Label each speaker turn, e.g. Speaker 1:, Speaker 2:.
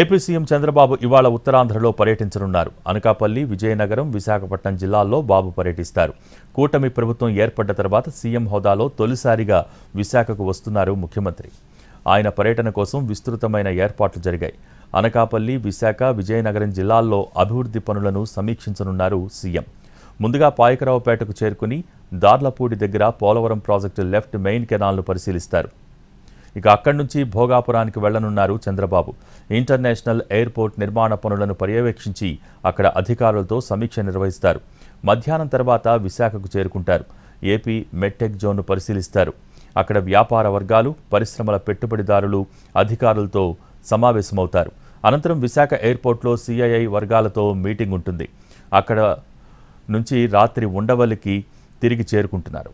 Speaker 1: AP CM Chandrababu ఇవాళ ఉత్తరాంధ్రలో పర్యటించనున్నారు అనకాపల్లి విజయనగరం విశాఖపట్నం జిల్లాల్లో బాబు పర్యటిస్తారు కూటమి ప్రభుత్వం ఏర్పడ్డ తర్వాత సీఎం హోదాలో తొలిసారిగా విశాఖకు వస్తున్నారు ముఖ్యమంత్రి ఆయన పర్యటన కోసం విస్తృతమైన ఏర్పాట్లు జరిగాయి అనకాపల్లి విశాఖ విజయనగరం జిల్లాల్లో అభివృద్ధి పనులను సమీక్షించనున్నారు సీఎం ముందుగా పాయకరావుపేటకు చేరుకుని దార్లపూడి దగ్గర పోలవరం ప్రాజెక్టు లెఫ్ట్ మెయిన్ కెనాల్ను పరిశీలిస్తారు ఇక అక్కడి నుంచి భోగాపురానికి వెళ్లనున్నారు చంద్రబాబు ఇంటర్నేషనల్ ఎయిర్పోర్ట్ నిర్మాణ పనులను పర్యవేక్షించి అక్కడ అధికారులతో సమీక్ష నిర్వహిస్తారు మధ్యాహ్నం తర్వాత విశాఖకు చేరుకుంటారు ఏపీ మెట్టెక్ జోన్ను పరిశీలిస్తారు అక్కడ వ్యాపార వర్గాలు పరిశ్రమల పెట్టుబడిదారులు అధికారులతో సమావేశమవుతారు అనంతరం విశాఖ ఎయిర్పోర్ట్లో సిఐఐ వర్గాలతో మీటింగ్ ఉంటుంది అక్కడ నుంచి రాత్రి ఉండవల్లికి తిరిగి చేరుకుంటున్నారు